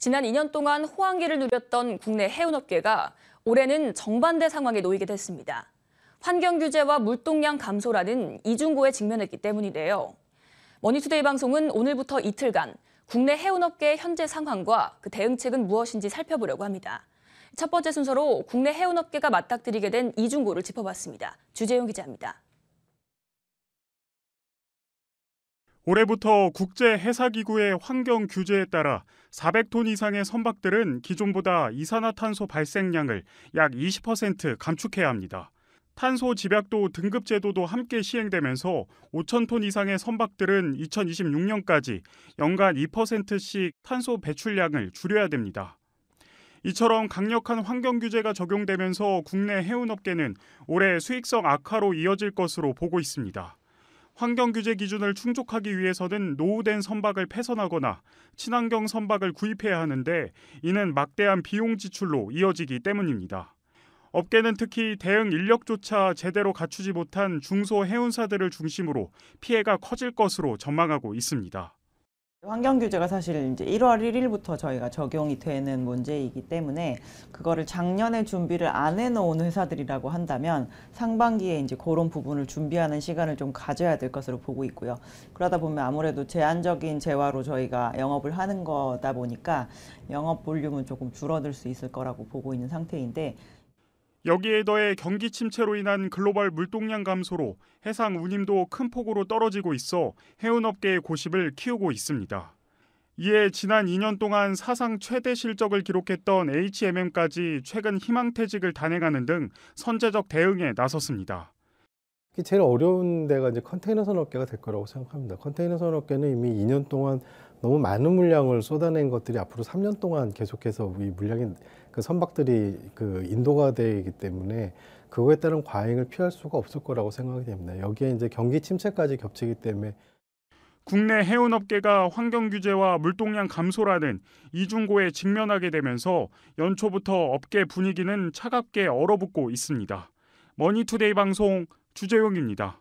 지난 2년 동안 호황기를 누렸던 국내 해운업계가 올해는 정반대 상황에 놓이게 됐습니다. 환경 규제와 물동량 감소라는 이중고에 직면했기 때문인데요. 머니투데이 방송은 오늘부터 이틀간 국내 해운업계의 현재 상황과 그 대응책은 무엇인지 살펴보려고 합니다. 첫 번째 순서로 국내 해운업계가 맞닥뜨리게 된 이중고를 짚어봤습니다. 주재용 기자입니다. 올해부터 국제해사기구의 환경 규제에 따라 400톤 이상의 선박들은 기존보다 이산화탄소 발생량을 약 20% 감축해야 합니다. 탄소 집약도 등급 제도도 함께 시행되면서 5,000톤 이상의 선박들은 2026년까지 연간 2%씩 탄소 배출량을 줄여야 됩니다. 이처럼 강력한 환경 규제가 적용되면서 국내 해운업계는 올해 수익성 악화로 이어질 것으로 보고 있습니다. 환경 규제 기준을 충족하기 위해서는 노후된 선박을 폐선하거나 친환경 선박을 구입해야 하는데 이는 막대한 비용 지출로 이어지기 때문입니다. 업계는 특히 대응 인력조차 제대로 갖추지 못한 중소 해운사들을 중심으로 피해가 커질 것으로 전망하고 있습니다. 환경 규제가 사실 이제 1월 1일부터 저희가 적용이 되는 문제이기 때문에 그거를 작년에 준비를 안 해놓은 회사들이라고 한다면 상반기에 이제 그런 부분을 준비하는 시간을 좀 가져야 될 것으로 보고 있고요. 그러다 보면 아무래도 제한적인 재화로 저희가 영업을 하는 거다 보니까 영업 볼륨은 조금 줄어들 수 있을 거라고 보고 있는 상태인데 여기에 더해 경기 침체로 인한 글로벌 물동량 감소로 해상 운임도 큰 폭으로 떨어지고 있어 해운업계의 고집을 키우고 있습니다. 이에 지난 2년 동안 사상 최대 실적을 기록했던 HMM까지 최근 희망퇴직을 단행하는 등 선제적 대응에 나섰습니다. 제일 어려운 데가 이제 컨테이너 산업계가 될 거라고 생각합니다. 컨테이너 산업계는 이미 2년 동안 너무 많은 물량을 쏟아낸 것들이 앞으로 3년 동안 계속해서 이 물량이 그 선박들이 그 인도가 되기 때문에 그거에 따른 과잉을 피할 수가 없을 거라고 생각이 됩니다. 여기에 이제 경기 침체까지 겹치기 때문에 국내 해운업계가 환경 규제와 물동량 감소라는 이중고에 직면하게 되면서 연초부터 업계 분위기는 차갑게 얼어붙고 있습니다. 머니투데이 방송 주재용입니다.